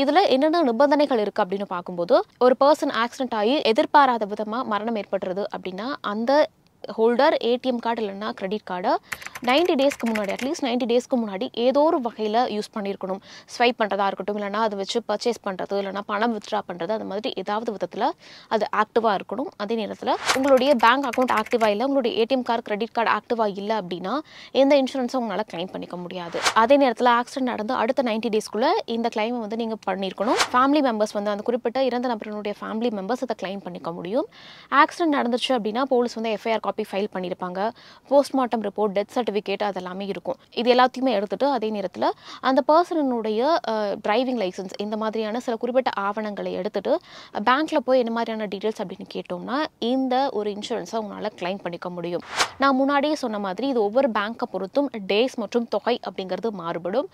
இதில் என்னென்ன நிபந்தனைகள் இருக்குது அப்படின்னு பார்க்கும்போது ஒரு பர்சன் ஆக்சிடென்ட் ஆகி எதிர்பாராத விதமாக மரணம் ஏற்படுறது அப்படின்னா அந்த ஹோல்டர் ஏடிஎம் கார்டு இல்லைன்னா கிரெடிட் கார்டு நைன்ட்டி டேஸ்க்கு முன்னாடி அட்லீஸ்ட் நைன்ட்டி டேஸ்க்கு முன்னாடி ஏதோ ஒரு வகையில் யூஸ் பண்ணியிருக்கணும் ஸ்வைப் பண்ணுறதா இருக்கட்டும் இல்லைனா அதை வச்சு பர்ச்சேஸ் பண்ணுறது இல்லைனா பணம் வித்ட்ரா பண்ணுறது அது மாதிரி ஏதாவது விதத்தில் அது ஆக்டிவாக இருக்கணும் அதே நேரத்தில் உங்களுடைய பேங்க் அக்கௌண்ட் ஆக்டிவாக இல்லை உங்களுடைய ஏடிஎம் கார்டு கிரெடிட் கார்டு ஆக்டிவாக இல்லை அப்படின்னா எந்த இன்சூரன்ஸும் உங்களால் கிளைம் பண்ணிக்க முடியாது அதே நேரத்தில் ஆக்சிடென்ட் நடந்து அடுத்த நைன்டி டேஸ்க்குள்ளே இந்த கிளைம் வந்து நீங்கள் பண்ணியிருக்கணும் ஃபேமிலி மெம்பர்ஸ் வந்து அந்த குறிப்பிட்ட இறந்த நபரினுடைய ஃபேமிலி மெம்பர்ஸ் இதை கிளைம் பண்ணிக்க முடியும் ஆக்சிடென்ட் நடந்துச்சு அப்படின்னா போலீஸ் வந்து எஃப்ஐஆர் காப்பி ஃபைல் பண்ணியிருப்பாங்க postmortem report death certificate certificate அதெல்லாமே இருக்கும் இது எல்லாத்தையுமே எடுத்துகிட்டு அதே நேரத்தில் அந்த பர்சனுடைய டிரைவிங் லைசன்ஸ் இந்த மாதிரியான சில குறிப்பிட்ட ஆவணங்களை எடுத்துகிட்டு பேங்க்கில் போய் என்ன மாதிரியான டீட்டெயில்ஸ் அப்படின்னு கேட்டோம்னா இந்த ஒரு இன்சூரன்ஸை உங்களால் கிளைம் பண்ணிக்க முடியும் நான் முன்னாடியே சொன்ன மாதிரி இது ஒவ்வொரு பேங்க்கை பொறுத்தும் டேஸ் மற்றும் தொகை அப்படிங்கிறது மாறுபடும்